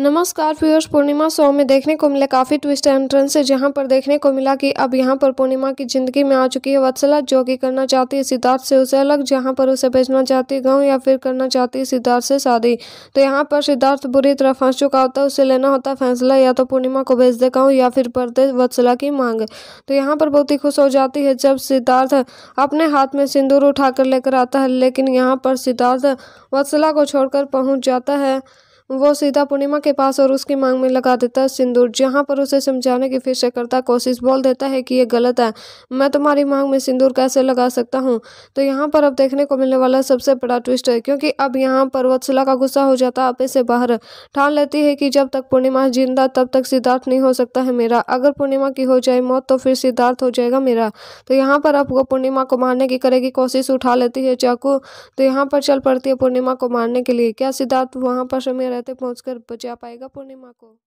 नमस्कार व्यूअर्स पूर्णिमा शो में देखने को मिले काफ़ी ट्विस्ट एंट्रेंस है जहाँ जहां पर देखने को मिला कि अब यहां पर पूर्णिमा की जिंदगी में आ चुकी है वत्सला जो कि करना चाहती है सिद्धार्थ से उसे अलग जहां पर उसे भेजना चाहती है गाँव या फिर करना चाहती है सिद्धार्थ से शादी तो यहां पर सिद्धार्थ बुरी तरह फंस चुका होता है उसे लेना होता है फैसला या तो पूर्णिमा को भेज दे गाँव या फिर पर दे वत्सला की मांग तो यहाँ पर बहुत ही खुश हो जाती है जब सिद्धार्थ अपने हाथ में सिंदूर उठाकर लेकर आता है लेकिन यहाँ पर सिद्धार्थ वत्सला को छोड़कर पहुँच जाता है वो सीधा पूर्णिमा के पास और उसकी मांग में लगा देता है सिंदूर जहाँ पर उसे समझाने की फिर से करता कोशिश बोल देता है कि ये गलत है मैं तुम्हारी मांग में सिंदूर कैसे लगा सकता हूँ तो यहाँ पर अब देखने को मिलने वाला सबसे बड़ा ट्विस्ट है क्योंकि अब यहाँ पर वत्सला का गुस्सा हो जाता है आपे से बाहर ठान लेती है कि जब तक पूर्णिमा जिंदा तब तक सिद्धार्थ नहीं हो सकता है मेरा अगर पूर्णिमा की हो जाए मौत तो फिर सिद्धार्थ हो जाएगा मेरा तो यहाँ पर अब वो पूर्णिमा को मारने की करेगी कोशिश उठा लेती है चाकू तो यहाँ पर चल पड़ती है पूर्णिमा को मारने के लिए क्या सिद्धार्थ वहाँ पर समय तक पहुंचकर बचा पाएगा पूर्णिमा को